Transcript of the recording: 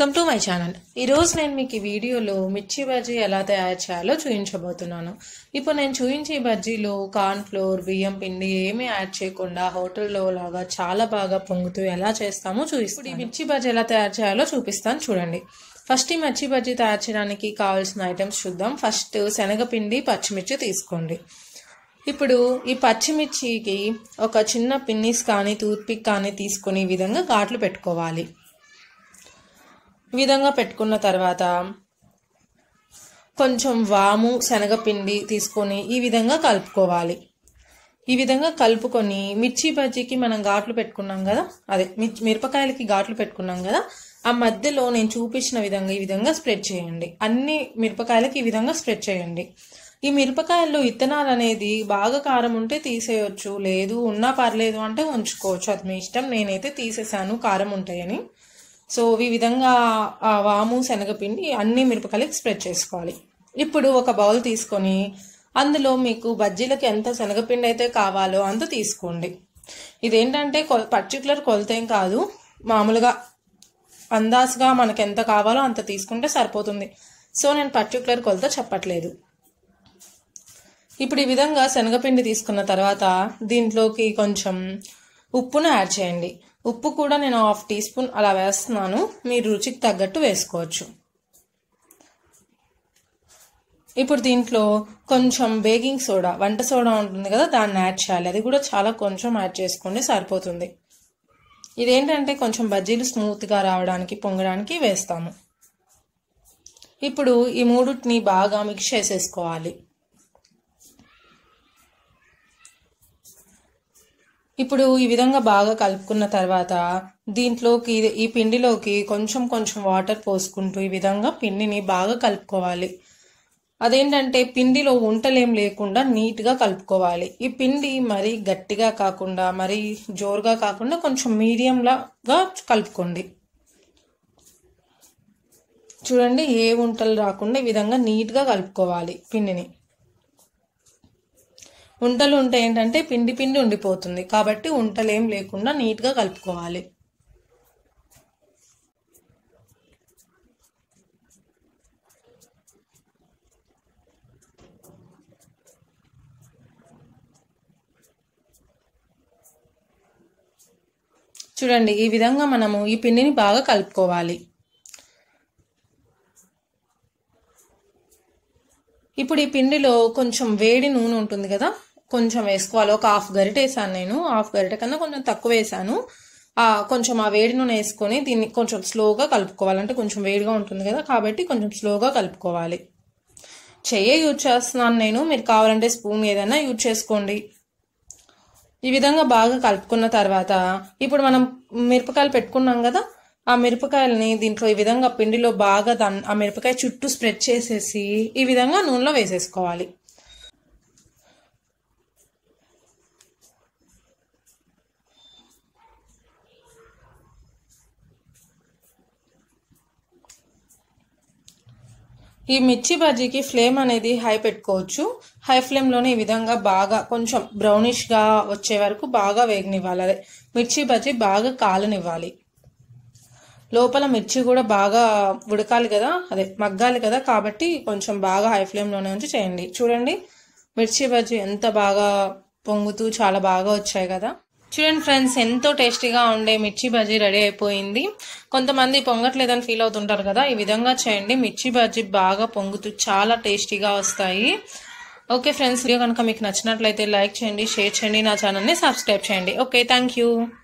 welcome to my channel ఈరోజు నేను మీకు ఈ వీడియోలో మిర్చి బజ్జీ ఎలా తయారు చేయాలో చూపించబోతున్నాను ఇప్పుడు నేను చూపించే బజ్జీలో కార్న్ఫ్లోర్ బియ్యం పిండి ఏమీ యాడ్ చేయకుండా హోటల్లో లాగా చాలా బాగా పొంగుతూ ఎలా చేస్తామో చూపిస్తాను ఈ మిర్చి బజ్జీ ఎలా తయారు చేయాలో చూపిస్తాను చూడండి ఫస్ట్ ఈ మిర్చి బజ్జీ తయారు చేయడానికి కావాల్సిన ఐటమ్స్ చూద్దాం ఫస్ట్ శనగపిండి పచ్చిమిర్చి తీసుకోండి ఇప్పుడు ఈ పచ్చిమిర్చికి ఒక చిన్న పిన్నిస్ కానీ టూత్పిక్ కానీ తీసుకుని ఈ విధంగా ఘాట్లు పెట్టుకోవాలి విధంగా పెట్టుకున్న తర్వాత కొంచెం వాము శనగపిండి తీసుకొని ఈ విధంగా కలుపుకోవాలి ఈ విధంగా కలుపుకొని మిర్చి బజ్జీకి మనం ఘాట్లు పెట్టుకున్నాం కదా అదే మిరపకాయలకి ఘాట్లు పెట్టుకున్నాం కదా ఆ మధ్యలో నేను చూపించిన విధంగా ఈ విధంగా స్ప్రెడ్ చేయండి అన్ని మిరపకాయలకి ఈ విధంగా స్ప్రెడ్ చేయండి ఈ మిరపకాయల్లో ఇత్తనాలు అనేది బాగా కారం ఉంటే తీసేయచ్చు లేదు ఉన్నా పర్లేదు అంటే ఉంచుకోవచ్చు అది మీ ఇష్టం నేనైతే తీసేసాను కారం ఉంటాయని సో ఈ విధంగా ఆ వాము శనగపిండి అన్ని మిరపకాయలకి స్ప్రెడ్ చేసుకోవాలి ఇప్పుడు ఒక బౌల్ తీసుకొని అందులో మీకు బజ్జీలకు ఎంత శనగపిండి అయితే కావాలో అంత తీసుకోండి ఇదేంటంటే పర్టికులర్ కొలత ఏం కాదు మామూలుగా అందాసుగా మనకు ఎంత కావాలో అంత తీసుకుంటే సరిపోతుంది సో నేను పర్టికులర్ కొలత చెప్పట్లేదు ఇప్పుడు ఈ విధంగా శనగపిండి తీసుకున్న తర్వాత దీంట్లోకి కొంచెం ఉప్పును యాడ్ చేయండి ఉప్పు కూడా నేను హాఫ్ టీ స్పూన్ అలా వేస్తున్నాను మీరు రుచికి తగ్గట్టు వేసుకోవచ్చు ఇప్పుడు దీంట్లో కొంచెం బేకింగ్ సోడా వంట సోడా ఉంటుంది కదా దాన్ని యాడ్ చేయాలి అది కూడా చాలా కొంచెం యాడ్ చేసుకుంటే సరిపోతుంది ఇదేంటంటే కొంచెం బజ్జీలు స్మూత్గా రావడానికి పొంగడానికి వేస్తాము ఇప్పుడు ఈ మూడుని బాగా మిక్స్ చేసేసుకోవాలి ఇప్పుడు ఈ విధంగా బాగా కలుపుకున్న తర్వాత దీంట్లోకి ఈ పిండిలోకి కొంచెం కొంచెం వాటర్ పోసుకుంటూ ఈ విధంగా పిండిని బాగా కలుపుకోవాలి అదేంటంటే పిండిలో ఉంటలేం లేకుండా నీట్గా కలుపుకోవాలి ఈ పిండి మరీ గట్టిగా కాకుండా మరీ జోరుగా కాకుండా కొంచెం మీడియంలాగా కలుపుకోండి చూడండి ఏ ఉంటలు రాకుండా ఈ విధంగా నీట్గా కలుపుకోవాలి పిండిని ఉంటలు ఉంటే ఏంటంటే పిండి పిండి ఉండిపోతుంది కాబట్టి ఏం లేకుండా నీట్గా కలుపుకోవాలి చూడండి ఈ విధంగా మనము ఈ పిండిని బాగా కలుపుకోవాలి ఇప్పుడు ఈ పిండిలో కొంచెం వేడి నూనె ఉంటుంది కదా కొంచెం వేసుకోవాలి ఒక హాఫ్ గరిట వేసాను నేను హాఫ్ గరిట కన్నా కొంచెం తక్కువ వేసాను కొంచెం ఆ వేడి నూనె వేసుకొని దీన్ని కొంచెం స్లోగా కలుపుకోవాలి అంటే కొంచెం వేడిగా ఉంటుంది కదా కాబట్టి కొంచెం స్లోగా కలుపుకోవాలి చెయ్యే యూజ్ చేస్తున్నాను నేను మీరు కావాలంటే స్పూన్ ఏదైనా యూజ్ చేసుకోండి ఈ విధంగా బాగా కలుపుకున్న తర్వాత ఇప్పుడు మనం మిరపకాయలు పెట్టుకున్నాం కదా ఆ మిరపకాయలని దీంట్లో ఈ విధంగా పిండిలో బాగా ఆ మిరపకాయ చుట్టూ స్ప్రెడ్ చేసేసి ఈ విధంగా నూనెలో వేసేసుకోవాలి ఈ మిర్చి బజ్జీకి ఫ్లేమ్ అనేది హై పెట్టుకోవచ్చు హై ఫ్లేమ్లోనే ఈ విధంగా బాగా కొంచెం బ్రౌనిష్గా వచ్చే వరకు బాగా వేగనివ్వాలి అదే మిర్చి బజ్జీ బాగా కాలనివ్వాలి లోపల మిర్చి కూడా బాగా ఉడకాలి కదా అదే మగ్గాలి కదా కాబట్టి కొంచెం బాగా హై ఫ్లేమ్లోనే ఉంచి చేయండి చూడండి మిర్చి బజ్జీ ఎంత బాగా పొంగుతూ చాలా బాగా వచ్చాయి కదా చూడండి ఫ్రెండ్స్ ఎంతో టేస్టీగా ఉండే మిర్చి బజ్జీ రెడీ అయిపోయింది కొంతమంది పొంగట్లేదని ఫీల్ అవుతుంటారు కదా ఈ విధంగా చేయండి మిర్చి బజ్జీ బాగా పొంగుతూ చాలా టేస్టీగా వస్తాయి ఓకే ఫ్రెండ్స్ వీడియో కనుక మీకు నచ్చినట్లయితే లైక్ చేయండి షేర్ చేయండి నా ఛానల్ని సబ్స్క్రైబ్ చేయండి ఓకే థ్యాంక్